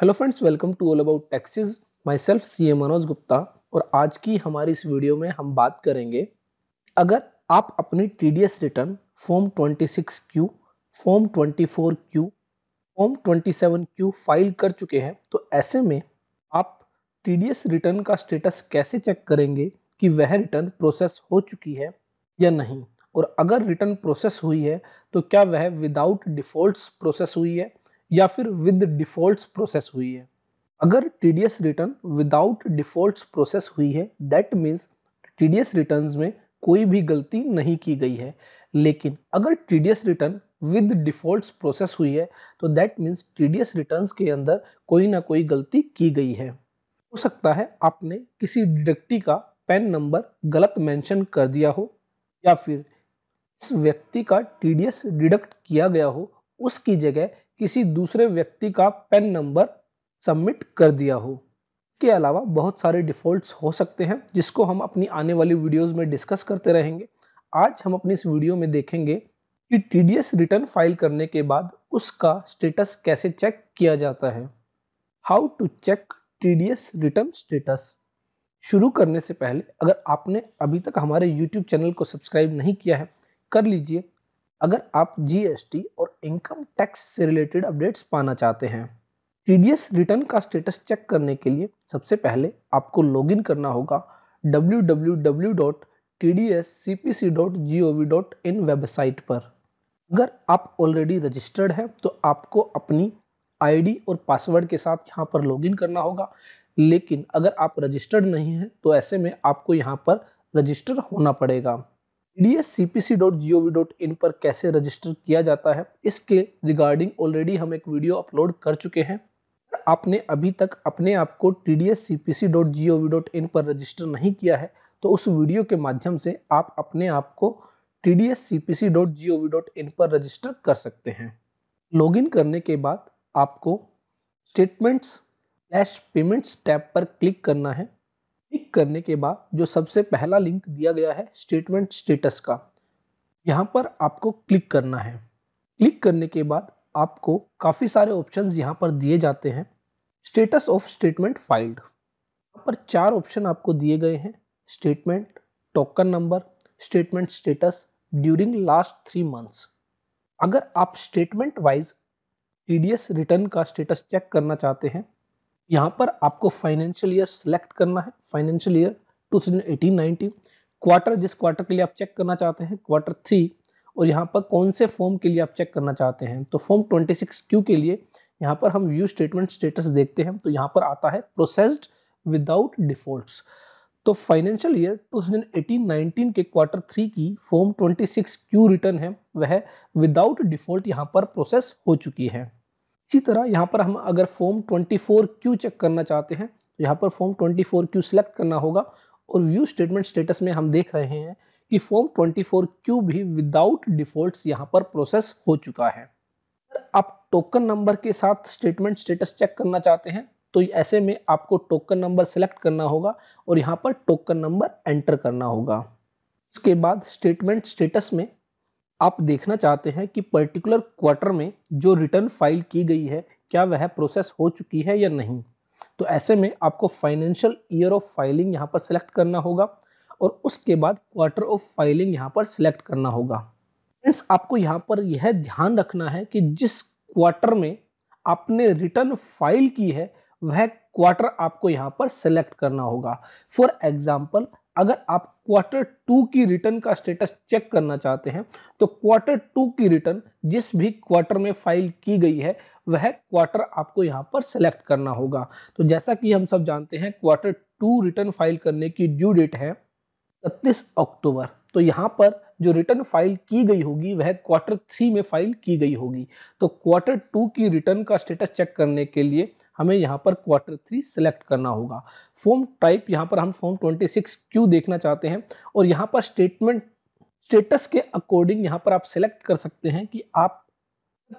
hello friends welcome to all about taxes myself C Manoj Gupta और आज की हमारी इस वीडियो में हम बात करेंगे अगर आप अपनी T D S return form six Q form four Q form seven Q file कर चुके हैं तो ऐसे में आप टी डी एस रिटर्न का स्टेटस कैसे चेक करेंगे कि वह रिटर्न प्रोसेस हो चुकी है या नहीं और अगर रिटर्न प्रोसेस हुई है तो क्या वह विदाउट डिफॉल्ट प्रोसेस हुई है या फिर विद डिफॉल्ट प्रोसेस हुई है अगर TDS return without default process हुई है दैट मीन्स टीडीएस रिटर्न में कोई भी गलती नहीं की गई है लेकिन अगर TDS return with default process हुई है तो दैट मीन्स टीडीएस रिटर्न के अंदर कोई ना कोई गलती की गई है हो सकता है आपने किसी डिडक्टी का पैन नंबर गलत मेंशन कर दिया हो या फिर इस व्यक्ति का टीडीएस डिडक्ट किया गया हो उसकी जगह किसी दूसरे व्यक्ति का पेन नंबर सबमिट कर दिया हो इसके अलावा बहुत सारे डिफॉल्ट्स हो सकते हैं जिसको हम अपनी आने वाली वीडियोस में डिस्कस करते रहेंगे आज हम अपनी इस वीडियो में देखेंगे कि टीडीएस रिटर्न फाइल करने के बाद उसका स्टेटस कैसे चेक किया जाता है how to check TDS return status शुरू करने से पहले अगर आपने अभी तक हमारे यूट्यूब चैनल को सब्सक्राइब नहीं किया है कर लीजिए अगर आप जीएसटी और इनकम टैक्स से रिलेटेड अपडेट्स पाना चाहते हैं टीडीएस रिटर्न का स्टेटस चेक करने के लिए सबसे पहले आपको लॉगिन करना होगा www.tdscpc.gov.in वेबसाइट पर अगर आप ऑलरेडी रजिस्टर्ड हैं तो आपको अपनी आईडी और पासवर्ड के साथ यहाँ पर लॉगिन करना होगा लेकिन अगर आप रजिस्टर्ड नहीं हैं तो ऐसे में आपको यहाँ पर रजिस्टर होना पड़ेगा dscpc.gov.in पर कैसे रजिस्टर किया जाता है इसके रिगार्डिंग ऑलरेडी हम एक वीडियो अपलोड कर चुके हैं आपने अभी तक अपने आप को tdscpc.gov.in पर रजिस्टर नहीं किया है तो उस वीडियो के माध्यम से आप अपने आप को tdscpc.gov.in पर रजिस्टर कर सकते हैं लॉगिन करने के बाद आपको स्टेटमेंट्स डैश पेमेंट्स टैब पर क्लिक करना है क्लिक करने के बाद जो सबसे पहला लिंक दिया गया है स्टेटमेंट स्टेटस का यहाँ पर आपको क्लिक करना है क्लिक करने के बाद आपको काफ़ी सारे ऑप्शन यहाँ पर दिए जाते हैं स्टेटस ऑफ स्टेटमेंट फाइल्ड यहाँ पर चार ऑप्शन आपको दिए गए हैं statement token number statement status during last three months अगर आप स्टेटमेंट वाइज टीडीएस रिटर्न का स्टेटस चेक करना चाहते हैं यहाँ पर आपको फाइनेंशियल ईयर सिलेक्ट करना है फाइनेंशियल ईयर 2018-19 क्वार्टर जिस क्वार्टर के लिए आप चेक करना चाहते हैं क्वार्टर थ्री और यहाँ पर कौन से फॉर्म के लिए आप चेक करना चाहते हैं तो फॉर्म 26 क्यू के लिए यहाँ पर हम व्यू स्टेटमेंट स्टेटस देखते हैं तो यहाँ पर आता है प्रोसेस्ड विदाउट डिफॉल्ट तो फाइनेंशियल ईयर 2018-19 के क्वार्टर थ्री की फॉर्म 26 क्यू रिटर्न है वह विदाउट डिफॉल्ट यहाँ पर प्रोसेस हो चुकी है इसी तरह यहाँ पर हम अगर फॉर्म 24Q चेक करना चाहते हैं तो यहाँ पर फॉर्म 24Q सिलेक्ट करना होगा और व्यू स्टेटमेंट स्टेटस में हम देख रहे हैं कि फॉर्म 24Q भी विदाउट डिफॉल्ट यहाँ पर प्रोसेस हो चुका है आप टोकन नंबर के साथ स्टेटमेंट स्टेटस चेक करना चाहते हैं तो ऐसे में आपको टोकन नंबर सेलेक्ट करना होगा और यहाँ पर टोकन नंबर एंटर करना होगा इसके बाद स्टेटमेंट स्टेटस में आप देखना चाहते हैं कि पर्टिकुलर क्वार्टर में जो रिटर्न फाइल की गई है क्या वह प्रोसेस हो चुकी है या नहीं तो ऐसे में आपको फाइनेंशियल ईयर ऑफ फाइलिंग यहाँ पर सिलेक्ट करना होगा और उसके बाद क्वार्टर ऑफ फाइलिंग यहाँ पर सिलेक्ट करना होगा फ्रेंड्स आपको यहाँ पर यह ध्यान रखना है कि जिस क्वार्टर में आपने रिटर्न फाइल की है वह क्वार्टर आपको यहाँ पर सिलेक्ट करना होगा फॉर एग्जाम्पल अगर आप क्वार्टर टू की रिटर्न का स्टेटस चेक करना चाहते हैं तो क्वार्टर टू की रिटर्न जिस भी क्वार्टर में फाइल की गई है वह क्वार्टर आपको यहां पर सेलेक्ट करना होगा तो जैसा कि हम सब जानते हैं क्वार्टर टू रिटर्न फाइल करने की ड्यू डेट है इकतीस अक्टूबर तो यहां पर जो रिटर्न फाइल की गई होगी वह क्वार्टर थ्री में फाइल की गई होगी तो क्वार्टर टू की रिटर्न का स्टेटस चेक करने के लिए हमें यहाँ पर क्वार्टर थ्री सेलेक्ट करना होगा फॉर्म टाइप यहाँ पर हम फॉर्म ट्वेंटी सिक्स क्यू देखना चाहते हैं और यहाँ पर स्टेटमेंट स्टेटस के अकॉर्डिंग यहाँ पर आप सेलेक्ट कर सकते हैं कि आप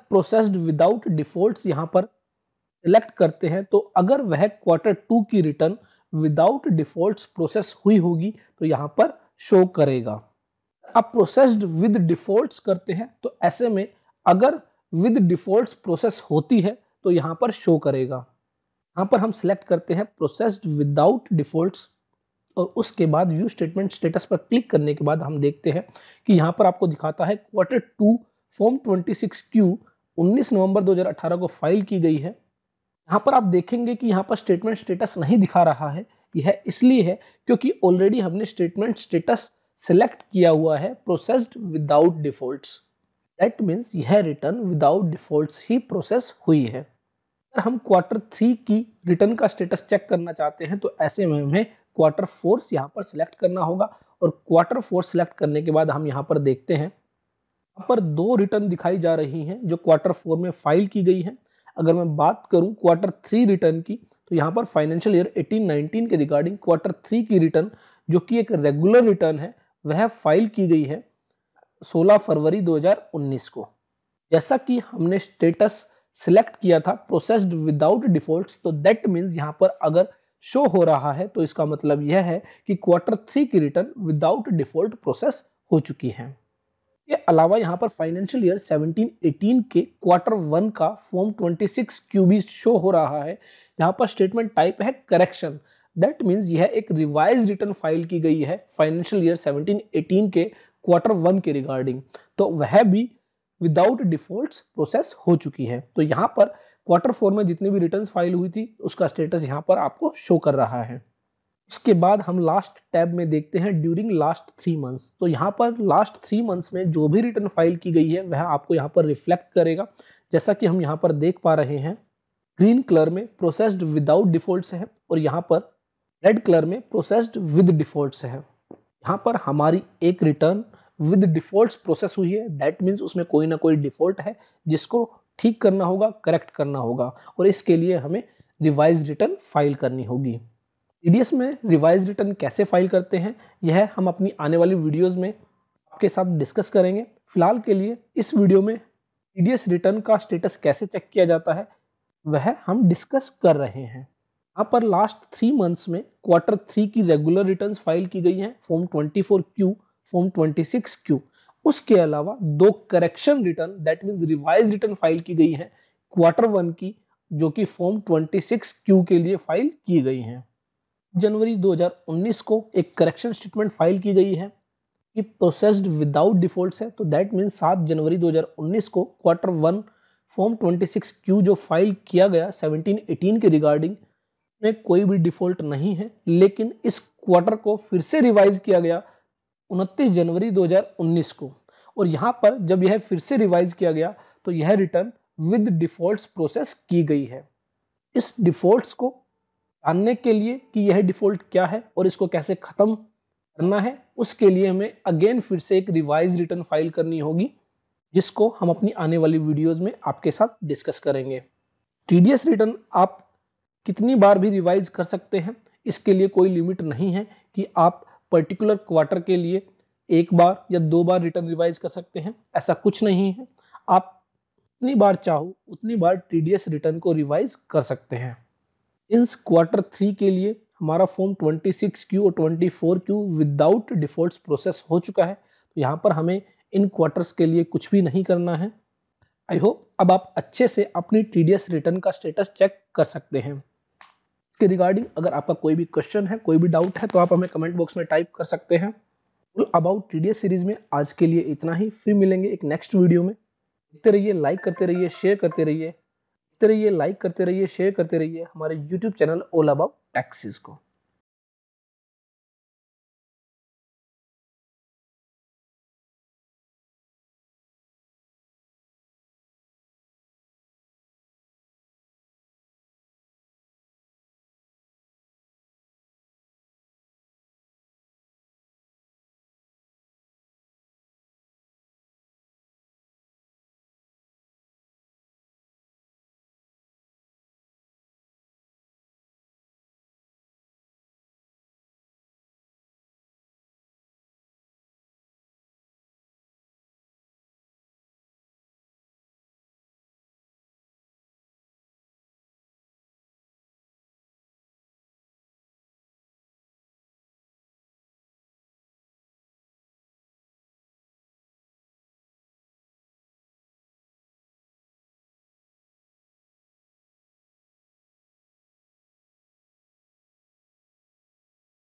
प्रोसेस्ड विदाउट डिफॉल्ट यहाँ पर सेलेक्ट करते हैं तो अगर वह क्वार्टर टू की रिटर्न विदाउट डिफॉल्ट प्रोसेस हुई होगी तो यहाँ पर शो करेगा आप प्रोसेस्ड विद डिफॉल्ट करते हैं तो ऐसे में अगर विद डिफॉल्ट प्रोसेस होती है तो यहाँ पर शो करेगा यहाँ पर हम सिलेक्ट करते हैं प्रोसेस्ड विदाउट डिफॉल्ट्स और उसके बाद व्यू स्टेटमेंट स्टेटस पर क्लिक करने के बाद हम देखते हैं कि यहाँ पर आपको दिखाता है क्वार्टर टू फॉर्म 26 क्यू 19 नवंबर 2018 को फाइल की गई है यहाँ पर आप देखेंगे कि यहाँ पर स्टेटमेंट स्टेटस नहीं दिखा रहा है यह इसलिए है क्योंकि ऑलरेडी हमने स्टेटमेंट स्टेटस सिलेक्ट किया हुआ है processed without defaults that means यह रिटर्न विदाउट डिफॉल्ट्स ही प्रोसेस हुई है हम क्वार्टर थ्री की रिटर्न का स्टेटस चेक करना चाहते हैं तो ऐसे में हमें क्वार्टर फोर्स यहाँ पर सिलेक्ट करना होगा और क्वार्टर फोर सिलेक्ट करने के बाद हम यहाँ पर देखते हैं यहाँ पर दो रिटर्न दिखाई जा रही हैं जो क्वार्टर फोर में फाइल की गई हैं अगर मैं बात करूँ क्वार्टर थ्री रिटर्न की तो यहाँ पर फाइनेंशियल ईयर एटीन नाइनटीन के रिगार्डिंग क्वार्टर थ्री की रिटर्न जो कि एक रेगुलर रिटर्न है वह फाइल की गई है सोलह फरवरी दो को जैसा कि हमने स्टेटस सिलेक्ट किया था प्रोसेस्ड विदाउट डिफॉल्ट तो दैट मीन्स यहाँ पर अगर शो हो रहा है तो इसका मतलब यह है कि क्वार्टर थ्री की रिटर्न विदाउट डिफॉल्ट प्रोसेस हो चुकी है के अलावा यहाँ पर फाइनेंशियल ईयर 17-18 के क्वार्टर वन का फॉर्म 26 क्यूबी शो हो रहा है यहाँ पर स्टेटमेंट टाइप है करेक्शन दैट मीन्स यह एक रिवाइज रिटर्न फाइल की गई है फाइनेंशियल ईयर 17-18 के क्वार्टर वन के रिगार्डिंग तो वह भी विदाउट डिफॉल्ट प्रोसेस हो चुकी है तो यहाँ पर क्वार्टर फोर में जितनी भी रिटर्न फाइल हुई थी उसका स्टेटस यहाँ पर आपको शो कर रहा है उसके बाद हम लास्ट टैब में देखते हैं ड्यूरिंग लास्ट थ्री मंथ्स तो यहाँ पर लास्ट थ्री मंथ्स में जो भी रिटर्न फाइल की गई है वह आपको यहाँ पर रिफ्लेक्ट करेगा जैसा कि हम यहाँ पर देख पा रहे हैं ग्रीन कलर में प्रोसेस्ड विदाउट डिफॉल्ट है और यहाँ पर रेड कलर में प्रोसेस्ड विद डिफॉल्ट है यहाँ पर हमारी एक रिटर्न विद डिफॉल्ट प्रोसेस हुई है दैट मीन्स उसमें कोई ना कोई डिफॉल्ट है जिसको ठीक करना होगा करेक्ट करना होगा और इसके लिए हमें रिवाइज रिटर्न फाइल करनी होगी टीडीएस में रिवाइज रिटर्न कैसे फाइल करते हैं यह हम अपनी आने वाली वीडियोस में आपके साथ डिस्कस करेंगे फिलहाल के लिए इस वीडियो में टीडीएस रिटर्न का स्टेटस कैसे चेक किया जाता है वह हम डिस्कस कर रहे हैं यहाँ पर लास्ट थ्री मंथ्स में क्वार्टर थ्री की रेगुलर रिटर्न्स फाइल की गई हैं फॉर्म 24 क्यू फॉर्म 26 क्यू उसके अलावा दो correction return that means revise return file की गई है क्वार्टर वन की जो कि फॉर्म 26 क्यू के लिए फाइल की गई है जनवरी 2019 को एक करेक्शन स्टेटमेंट फाइल की गई है कि प्रोसेस्ड विदाउट डिफॉल्ट है तो दैट मीन्स सात जनवरी 2019 को क्वार्टर वन फॉर्म 26 क्यू जो फाइल किया गया 1718 के रिगार्डिंग में कोई भी डिफॉल्ट नहीं है लेकिन इस क्वार्टर को फिर से रिवाइज किया गया उनतीस जनवरी 2019 को और यहां पर जब यह फिर से रिवाइज किया गया तो यह रिटर्न विद डिफॉल्ट प्रोसेस की गई है इस डिफॉल्ट को जानने के लिए कि यह डिफॉल्ट क्या है और इसको कैसे खत्म करना है उसके लिए हमें अगेन फिर से एक रिवाइज रिटर्न फाइल करनी होगी जिसको हम अपनी आने वाली वीडियोस में आपके साथ डिस्कस करेंगे टीडीएस रिटर्न आप कितनी बार भी रिवाइज कर सकते हैं इसके लिए कोई लिमिट नहीं है कि आप पर्टिकुलर क्वार्टर के लिए एक बार या दो बार रिटर्न रिवाइज कर सकते हैं ऐसा कुछ नहीं है आप उतनी बार चाहो उतनी बार टीडीएस रिटर्न को रिवाइज कर सकते हैं इन क्वार्टर थ्री के लिए हमारा फॉर्म 26Q और 24Q विदाउट डिफॉल्ट्स प्रोसेस हो चुका है तो यहाँ पर हमें इन क्वार्टर्स के लिए कुछ भी नहीं करना है आई होप अब आप अच्छे से अपनी टीडीएस रिटर्न का स्टेटस चेक कर सकते हैं इसके रिगार्डिंग अगर आपका कोई भी क्वेश्चन है कोई भी डाउट है तो आप हमें कमेंट बॉक्स में टाइप कर सकते हैं अबाउट टी सीरीज में आज के लिए इतना ही फिर मिलेंगे एक नेक्स्ट वीडियो में देखते रहिए लाइक करते रहिए शेयर करते रहिए देखते रहिए लाइक करते रहिए शेयर करते रहिए हमारे YouTube channel all about taxes को